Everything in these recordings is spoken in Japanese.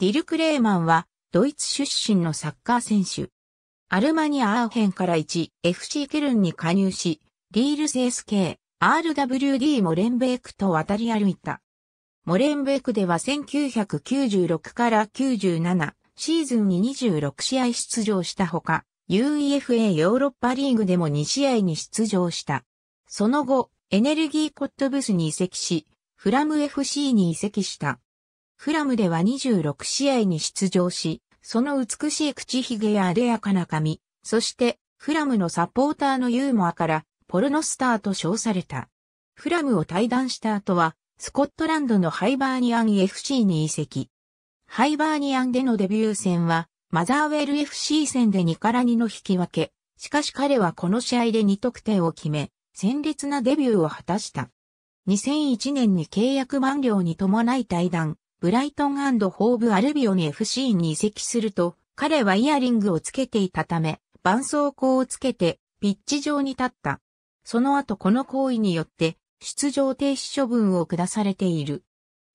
ディル・クレーマンは、ドイツ出身のサッカー選手。アルマニア・アーヘンから 1FC ケルンに加入し、リールス SK、RWD モレンベークと渡り歩いた。モレンベークでは1996から97シーズンに26試合出場したほか、UEFA ヨーロッパリーグでも2試合に出場した。その後、エネルギーコットブスに移籍し、フラム FC に移籍した。フラムでは26試合に出場し、その美しい口ひげや艶やかな髪、そしてフラムのサポーターのユーモアからポルノスターと称された。フラムを退団した後は、スコットランドのハイバーニアン FC に移籍。ハイバーニアンでのデビュー戦は、マザーウェル FC 戦で2から2の引き分け。しかし彼はこの試合で2得点を決め、鮮烈なデビューを果たした。2001年に契約満了に伴い退団。ブライトンホーブ・アルビオに FC に移籍すると、彼はイヤリングをつけていたため、絆創膏をつけて、ピッチ上に立った。その後この行為によって、出場停止処分を下されている。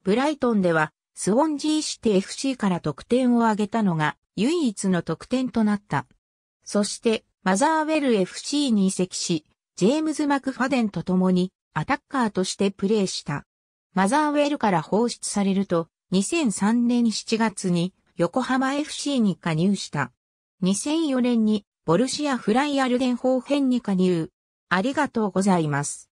ブライトンでは、スウォンジーシティ FC から得点を挙げたのが、唯一の得点となった。そして、マザーウェル FC に移籍し、ジェームズ・マクファデンと共に、アタッカーとしてプレーした。マザーウェルから放出されると、2003年7月に横浜 FC に加入した。2004年にボルシア・フライアルデンホーヘンに加入。ありがとうございます。